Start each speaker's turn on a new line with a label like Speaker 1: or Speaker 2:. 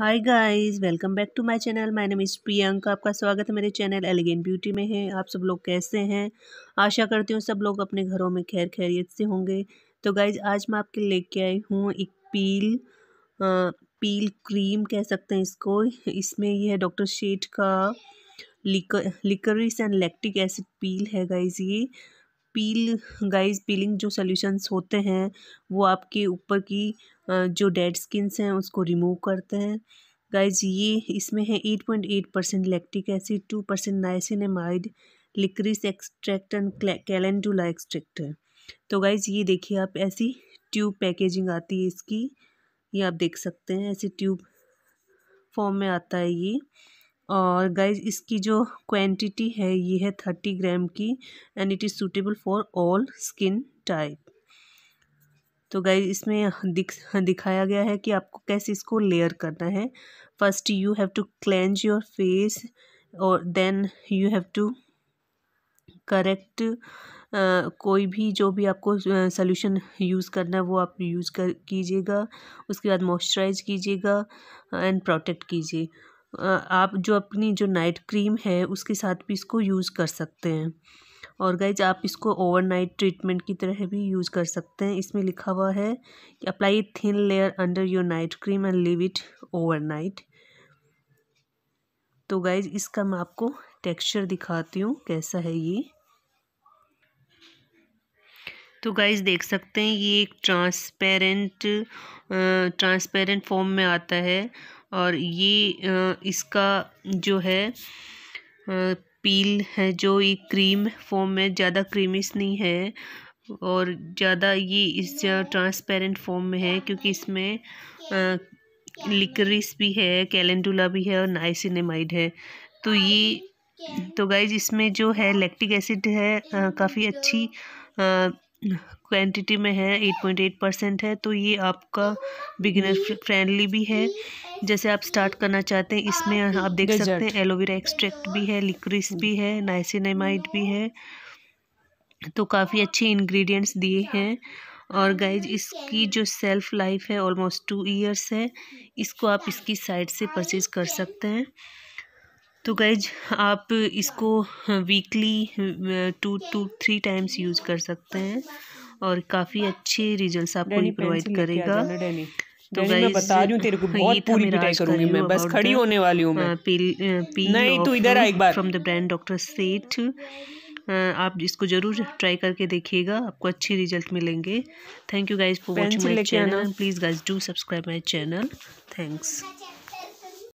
Speaker 1: hi guys welcome back to my channel my name is Priyanka आपका स्वागत है मेरे चैनल एलिगेंट ब्यूटी में है आप सब लोग कैसे हैं आशा करती हूँ सब लोग अपने घरों में खैर खैरियत से होंगे तो गाइस आज मैं आपके लेके आई हूँ एक पील आ, पील क्रीम कह सकते हैं इसको इसमें यह है डॉक्टर शेठ का लिक licorice and lactic acid peel है गाइज़ ये पील गाइस पीलिंग जो सोल्यूशंस होते हैं वो आपके ऊपर की जो डेड स्किन्स हैं उसको रिमूव करते हैं गाइज ये इसमें है eight point eight percent lactic acid two percent niacinamide licorice extract and calendula extract है तो गाइज ये देखिए आप ऐसी ट्यूब पैकेजिंग आती है इसकी ये आप देख सकते हैं ऐसी ट्यूब फॉर्म में आता है ये और गाइज इसकी जो क्वांटिटी है ये है थर्टी ग्राम की and it is suitable for all skin type तो गाइज इसमें दिख दिखाया गया है कि आपको कैसे इसको लेयर करना है first you have to cleanse your face और then you have to correct Uh, कोई भी जो भी आपको सोल्यूशन uh, यूज़ करना है वो आप यूज़ कर कीजिएगा उसके बाद मॉइस्चराइज कीजिएगा एंड प्रोटेक्ट कीजिए आप जो अपनी जो नाइट क्रीम है उसके साथ भी इसको यूज़ कर सकते हैं और गाइज आप इसको ओवरनाइट ट्रीटमेंट की तरह भी यूज़ कर सकते हैं इसमें लिखा हुआ है कि apply thin layer under your night cream and leave it overnight तो गाइज इसका मैं आपको टेक्सचर दिखाती हूँ कैसा है ये तो गाइज देख सकते हैं ये एक ट्रांसपेरेंट ट्रांसपेरेंट फॉर्म में आता है और ये इसका जो है पील है जो ये क्रीम फॉर्म में ज़्यादा क्रीमिस नहीं है और ज़्यादा ये इस ट्रांसपेरेंट फॉर्म में है क्योंकि इसमें लिकरिस भी है कैलेंडुला भी है और नाइसिनेमाइड है तो ये तो गाइज इसमें जो है लैक्टिक एसिड है काफ़ी अच्छी क्वांटिटी में है एट पॉइंट एट परसेंट है तो ये आपका बिगिनर फ्रेंडली भी है जैसे आप स्टार्ट करना चाहते हैं इसमें हाँ, आप देख सकते हैं एलोवेरा एक्सट्रैक्ट भी है लिक्रिस भी है नाइसिनामाइड भी है तो काफ़ी अच्छे इंग्रेडिएंट्स दिए हैं और गाइज इसकी जो सेल्फ लाइफ है ऑलमोस्ट टू ईयर्स है इसको आप इसकी साइट से परचेज़ कर सकते हैं तो गैज आप इसको weekly two two three times use कर सकते हैं और काफ़ी अच्छे रिजल्ट्स आपको ये प्रोवाइड करेगा तो मैं बता रही हूँ तेरे को हाँ, बहुत पूरी पिटाई करूंगी मैं बस खड़ी होने वाली हूँ मैं हाँ, नहीं तू इधर आ एक बार from the brand doctor Seth आप इसको ज़रूर ट्राई करके देखिएगा आपको अच्छे रिजल्ट मिलेंगे thank you guys for watching my channel please guys do subscribe my channel thanks